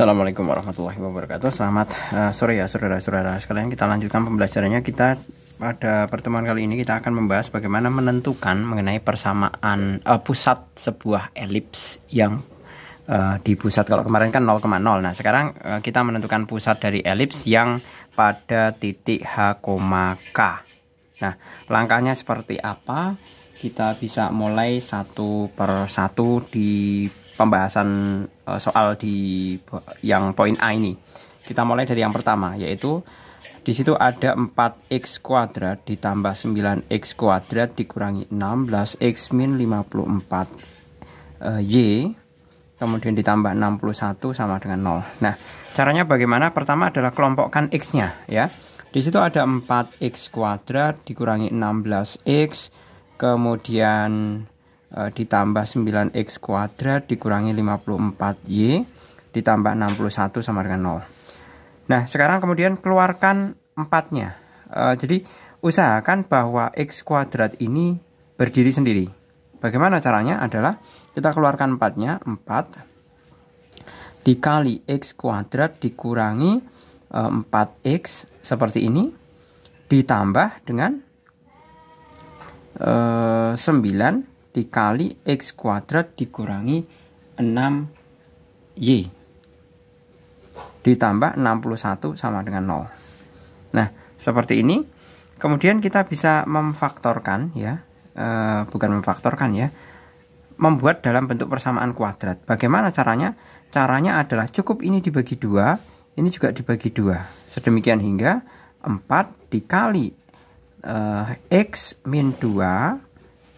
Assalamualaikum warahmatullahi wabarakatuh. Selamat uh, sore ya saudara-saudara sekalian. Kita lanjutkan pembelajarannya. Kita pada pertemuan kali ini kita akan membahas bagaimana menentukan mengenai persamaan uh, pusat sebuah elips yang uh, di pusat kalau kemarin kan 0,0. Nah, sekarang uh, kita menentukan pusat dari elips yang pada titik H, K. Nah, langkahnya seperti apa? Kita bisa mulai satu per satu di pembahasan Eh, soal di yang poin A ini. Kita mulai dari yang pertama yaitu di situ ada 4x kuadrat ditambah 9x kuadrat dikurangi 16x min 54 eh, y kemudian ditambah 61 sama dengan 0. Nah, caranya bagaimana? Pertama adalah kelompokkan x-nya ya. Di situ ada 4x kuadrat dikurangi 16x kemudian Eh, ditambah 9x kuadrat dikurangi 54y ditambah 61 sama dengan 0 nah sekarang kemudian keluarkan empatnya e, jadi usahakan bahwa x kuadrat ini berdiri sendiri bagaimana caranya adalah kita keluarkan empatnya 4 dikali x kuadrat dikurangi e, eh, 4x seperti ini ditambah dengan e, 9 dikali X kuadrat dikurangi 6Y ditambah 61 sama dengan 0 nah seperti ini kemudian kita bisa memfaktorkan ya e, bukan memfaktorkan ya membuat dalam bentuk persamaan kuadrat bagaimana caranya caranya adalah cukup ini dibagi dua ini juga dibagi dua sedemikian hingga 4 dikali e, X min 2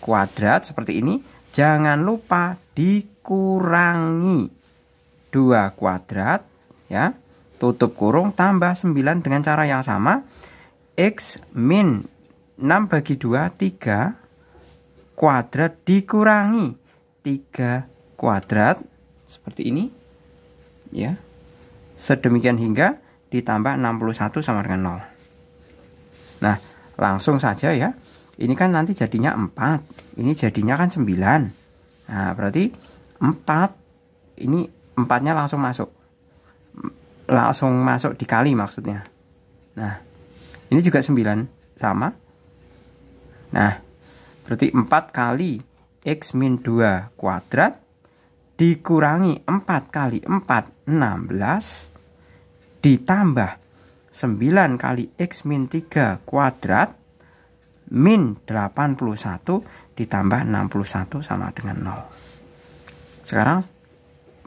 kuadrat seperti ini jangan lupa dikurangi 2 kuadrat ya tutup kurung tambah 9 dengan cara yang sama x min 6 bagi 2 3 kuadrat dikurangi 3 kuadrat seperti ini ya sedemikian hingga ditambah 61 sama dengan 0 nah langsung saja ya ini kan nanti jadinya 4 ini jadinya kan 9 nah berarti 4 ini 4 nya langsung masuk langsung masuk dikali maksudnya nah ini juga 9 sama nah berarti 4 kali x min 2 kuadrat dikurangi 4 kali 4 16 ditambah 9 kali x min 3 kuadrat min 81 ditambah 61 sama dengan 0 sekarang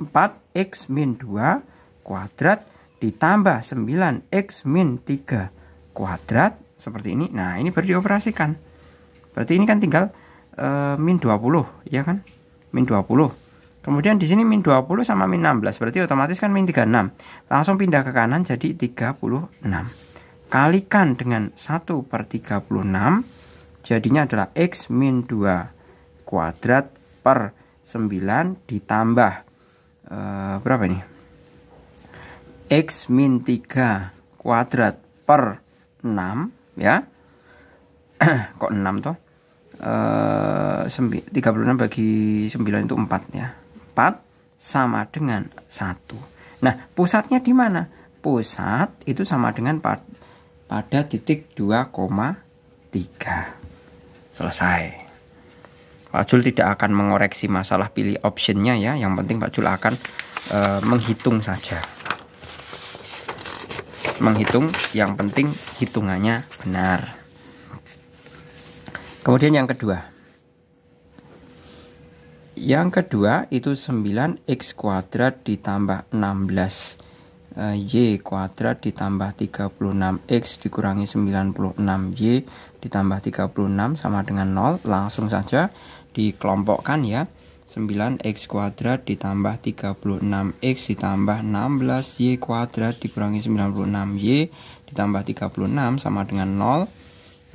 4x min 2 kuadrat ditambah 9x min 3 kuadrat seperti ini nah ini baru dioperasikan berarti ini kan tinggal e, min 20 ya kan min 20 Kemudian di sini min 20 sama min 16, berarti otomatis kan min 36. Langsung pindah ke kanan jadi 36 kalikan dengan 1 per 36 jadinya adalah X min 2 kuadrat per 9 ditambah e, berapa ini X min 3 kuadrat per 6 ya kok 6 toh e, eh, 36 bagi 9 itu 4 ya 4 sama dengan 1 nah pusatnya di mana pusat itu sama dengan pada pada titik 2,3 selesai Pak Jul tidak akan mengoreksi masalah pilih optionnya ya yang penting Pak Jul akan e, menghitung saja menghitung yang penting hitungannya benar kemudian yang kedua yang kedua itu 9x kuadrat ditambah 16 Y kuadrat ditambah 36X dikurangi 96Y ditambah 36 sama dengan 0 langsung saja dikelompokkan ya 9X kuadrat ditambah 36X ditambah 16Y kuadrat dikurangi 96Y ditambah 36 sama dengan 0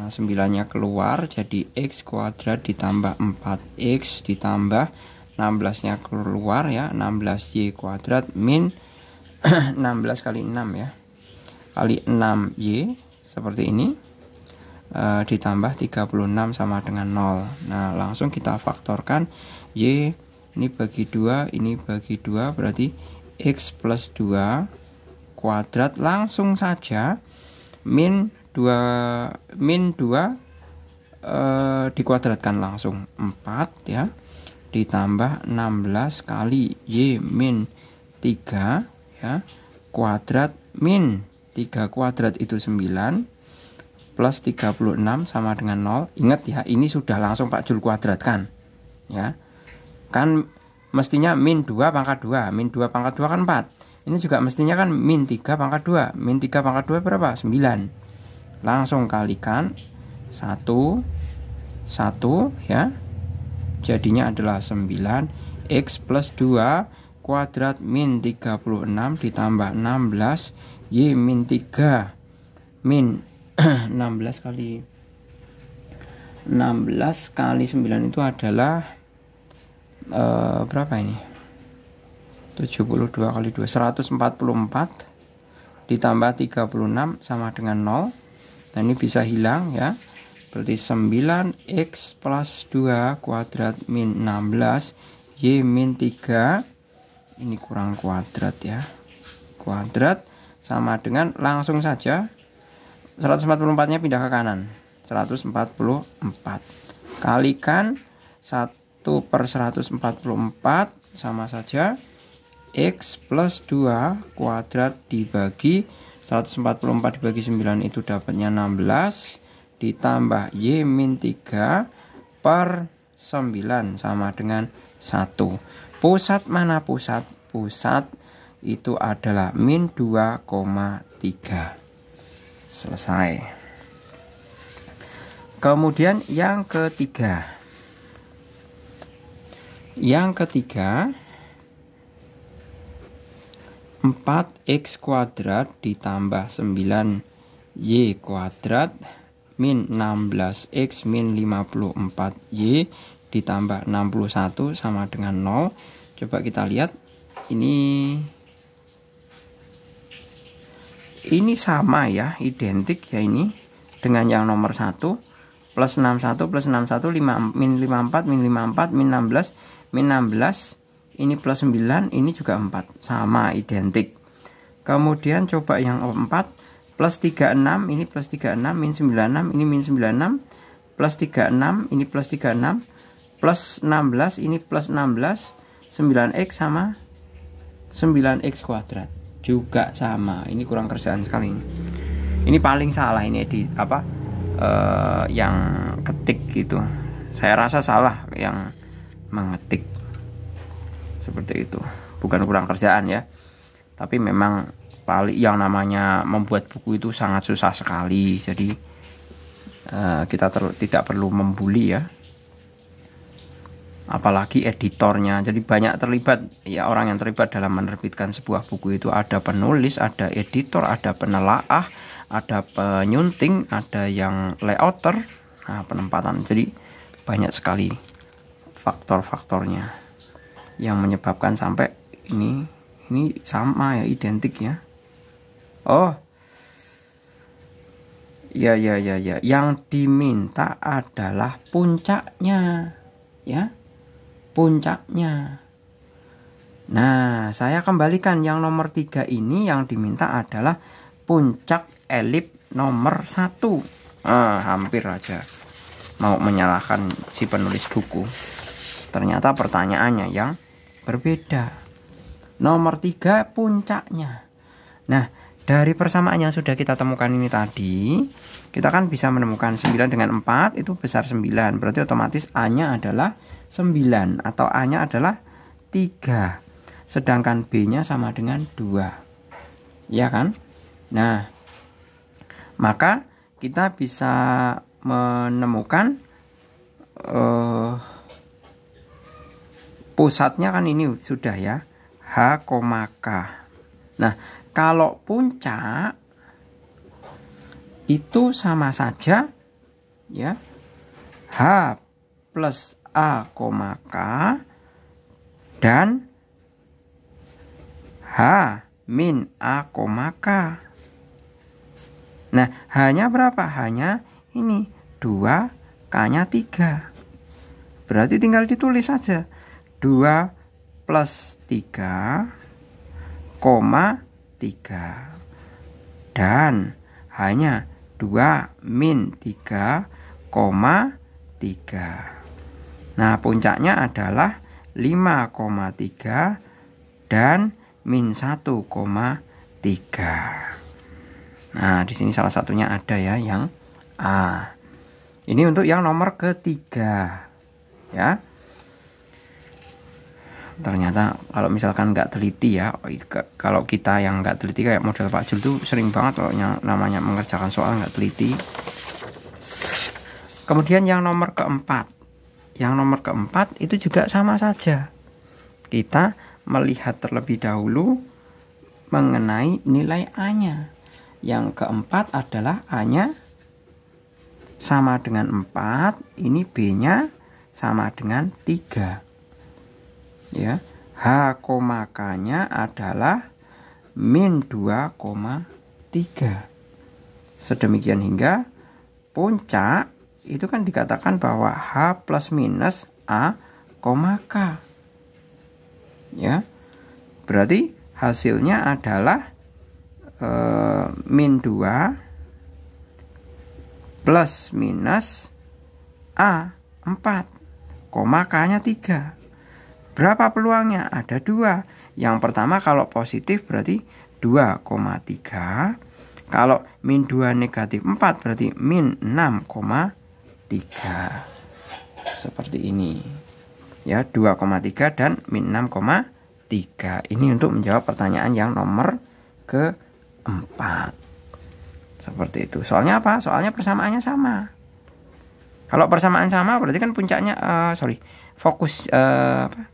nah, 9 nya keluar jadi X kuadrat ditambah 4X ditambah 16 nya keluar ya 16Y kuadrat min 16 kali 6 ya kali 6 Y seperti ini e, ditambah 36 sama dengan 0 nah langsung kita faktorkan Y ini bagi 2 ini bagi 2 berarti X plus 2 kuadrat langsung saja min 2 min 2 e, dikuadratkan langsung 4 ya ditambah 16 kali Y min 3 ya kuadrat min 3 kuadrat itu 9 plus 36 sama dengan 0 ingat ya ini sudah langsung Pak Jul kuadrat kan ya kan mestinya min 2 pangkat 2 min 2 pangkat 2 kan 4 ini juga mestinya kan min 3 pangkat 2 min 3 pangkat 2 berapa 9 langsung kalikan 1 1 ya jadinya adalah 9 X plus 2 kuadrat min 36 ditambah 16 Y min 3 min 16 kali 16 kali 9 itu adalah e, berapa ini 72 kali 2 144 ditambah 36 sama dengan 0 dan ini bisa hilang ya berarti 9x plus 2 kuadrat min 16 y min 3 ini kurang kuadrat ya kuadrat sama dengan langsung saja 144 nya pindah ke kanan 144 kalikan 1 per 144 sama saja X plus 2 kuadrat dibagi 144 dibagi 9 itu dapatnya 16 ditambah Y min 3 per 9 sama dengan 1 Pusat mana pusat? Pusat itu adalah min 2,3. Selesai. Kemudian yang ketiga. Yang ketiga 4x kuadrat ditambah 9y kuadrat min 16x min 54y ditambah 61 sama dengan 0 coba kita lihat ini ini sama ya identik ya ini dengan yang nomor 1 plus 61 plus 61 5, min 54 min 54 min 16 min 16 ini plus 9 ini juga 4 sama identik kemudian coba yang 4 plus 36 ini plus 36 min 96 ini min 96 plus 36 ini plus 36 plus 16 ini plus 16 9x sama 9x kuadrat juga sama ini kurang kerjaan sekali ini ini paling salah ini di apa uh, yang ketik gitu saya rasa salah yang mengetik seperti itu bukan kurang kerjaan ya tapi memang paling yang namanya membuat buku itu sangat susah sekali jadi uh, kita tidak perlu membuli ya apalagi editornya jadi banyak terlibat ya orang yang terlibat dalam menerbitkan sebuah buku itu ada penulis ada editor ada penelaah ada penyunting ada yang layouter nah penempatan jadi banyak sekali faktor-faktornya yang menyebabkan sampai ini ini sama ya identik ya oh ya ya ya ya yang diminta adalah puncaknya ya puncaknya. Nah, saya kembalikan yang nomor tiga ini yang diminta adalah puncak elip nomor satu. Ah, hampir aja mau menyalahkan si penulis buku. Ternyata pertanyaannya yang berbeda. Nomor tiga puncaknya. Nah, dari persamaan yang sudah kita temukan ini tadi, kita kan bisa menemukan 9 dengan 4 itu besar 9. Berarti otomatis A-nya adalah 9 atau A-nya adalah 3. Sedangkan B-nya sama dengan 2. Ya kan? Nah, maka kita bisa menemukan uh, pusatnya kan ini sudah ya H, K. Nah, kalau puncak itu sama saja ya H plus A, koma K dan H min A, koma K. Nah, hanya berapa? Hanya ini dua K-nya 3. Berarti tinggal ditulis saja. dua plus tiga koma 3 dan hanya 2 min 3,3 nah puncaknya adalah 5,3 dan min 1,3 nah di sini salah satunya ada ya yang A ini untuk yang nomor ketiga ya ternyata kalau misalkan nggak teliti ya kalau kita yang nggak teliti kayak model Pak Jul tuh sering banget loh yang namanya mengerjakan soal nggak teliti kemudian yang nomor keempat yang nomor keempat itu juga sama saja kita melihat terlebih dahulu mengenai nilai A-nya yang keempat adalah A-nya sama dengan 4 ini B-nya sama dengan 3 ya H, nya adalah min 2,3 sedemikian hingga puncak itu kan dikatakan bahwa H plus minus A, koma K ya berarti hasilnya adalah e, min 2 plus minus A 4 koma K nya 3 Berapa peluangnya? Ada dua. Yang pertama kalau positif berarti 2,3. Kalau min 2 negatif 4 berarti min 6,3. Seperti ini. Ya, 2,3 dan min 6,3. Ini untuk menjawab pertanyaan yang nomor keempat. Seperti itu. Soalnya apa? Soalnya persamaannya sama. Kalau persamaan sama berarti kan puncaknya uh, sorry fokus uh, apa?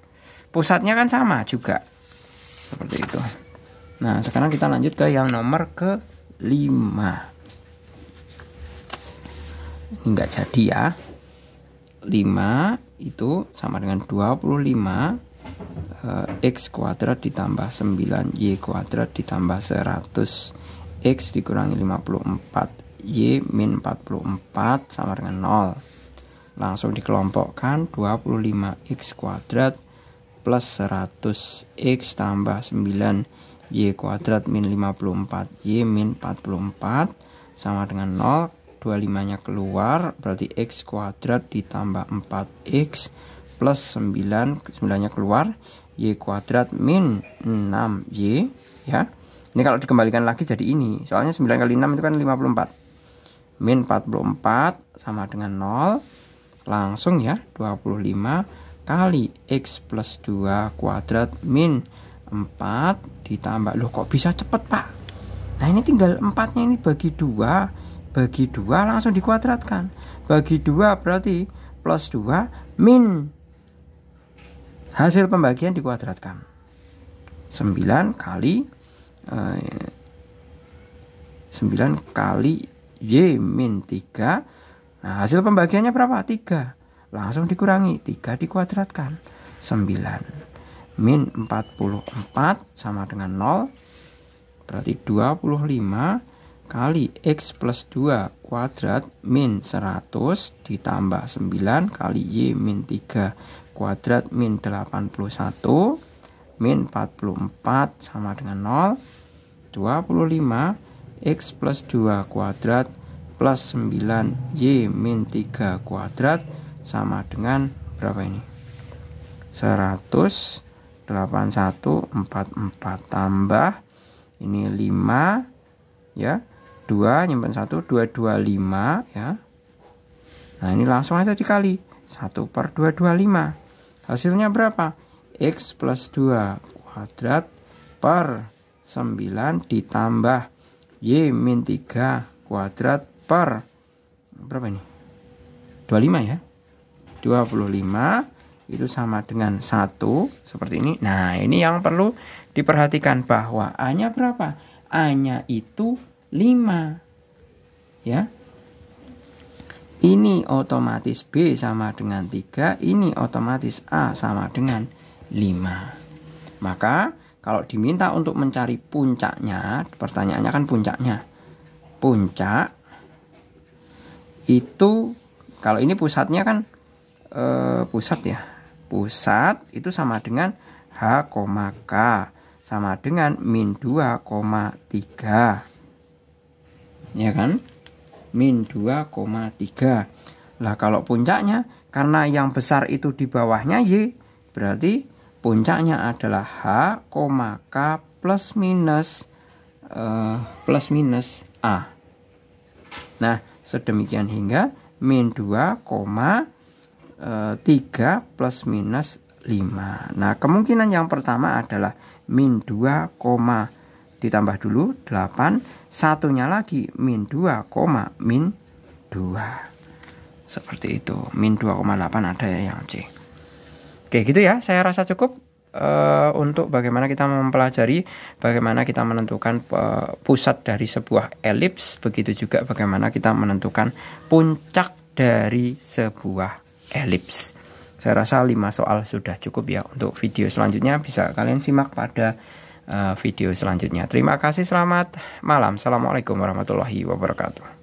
pusatnya kan sama juga seperti itu nah sekarang kita lanjut ke yang nomor ke 5 ini nggak jadi ya 5 itu sama dengan 25 eh, x kuadrat ditambah 9 y kuadrat ditambah 100 x dikurangi 54 y min 44 sama dengan 0 langsung dikelompokkan 25 x kuadrat plus 100x tambah 9 y kuadrat min 54 y min 44 sama dengan 0 25 nya keluar berarti x kuadrat ditambah 4x plus 9 9 nya keluar y kuadrat min 6y ya ini kalau dikembalikan lagi jadi ini soalnya 9 kali 6 itu kan 54 min 44 sama dengan 0 langsung ya 25 kali X plus 2 kuadrat min 4 ditambah loh kok bisa cepet pak nah ini tinggal 4 nya ini bagi 2 bagi 2 langsung dikuadratkan bagi 2 berarti plus 2 min hasil pembagian dikuadratkan 9 kali eh, 9 kali Y min 3 Nah hasil pembagiannya berapa? 3 langsung dikurangi 3 dikuadratkan 9 min 44 sama dengan 0 berarti 25 kali X plus 2 kuadrat min 100 ditambah 9 kali Y min 3 kuadrat min 81 min 44 sama dengan 0 25 X plus 2 kuadrat plus 9 Y min 3 kuadrat sama dengan berapa ini 18144 tambah ini 5 ya 2 nyimpan 1 225 ya Nah ini langsung aja dikali 1 per 225 Hasilnya berapa? X plus 2 kuadrat per 9 ditambah Y min 3 kuadrat per Berapa ini? 25 ya 25 itu sama dengan 1 seperti ini. Nah, ini yang perlu diperhatikan bahwa A-nya berapa? A-nya itu 5. Ya. Ini otomatis B sama dengan 3, ini otomatis A sama dengan 5. Maka kalau diminta untuk mencari puncaknya, pertanyaannya kan puncaknya. Puncak itu kalau ini pusatnya kan eh, pusat ya pusat itu sama dengan H, K sama dengan min 2,3 ya kan min 2,3 lah kalau puncaknya karena yang besar itu di bawahnya Y berarti puncaknya adalah H, K plus minus eh, plus minus A nah sedemikian hingga min 2,3 3 eh, plus minus 5 Nah kemungkinan yang pertama adalah min 2, ditambah dulu 8 satunya lagi min 2, min 2 seperti itu min 2,8 ada ya yang C Oke gitu ya saya rasa cukup uh, untuk bagaimana kita mempelajari bagaimana kita menentukan uh, pusat dari sebuah elips begitu juga bagaimana kita menentukan puncak dari sebuah elips. Saya rasa 5 soal sudah cukup ya. Untuk video selanjutnya bisa kalian simak pada uh, video selanjutnya. Terima kasih, selamat malam. Assalamualaikum warahmatullahi wabarakatuh.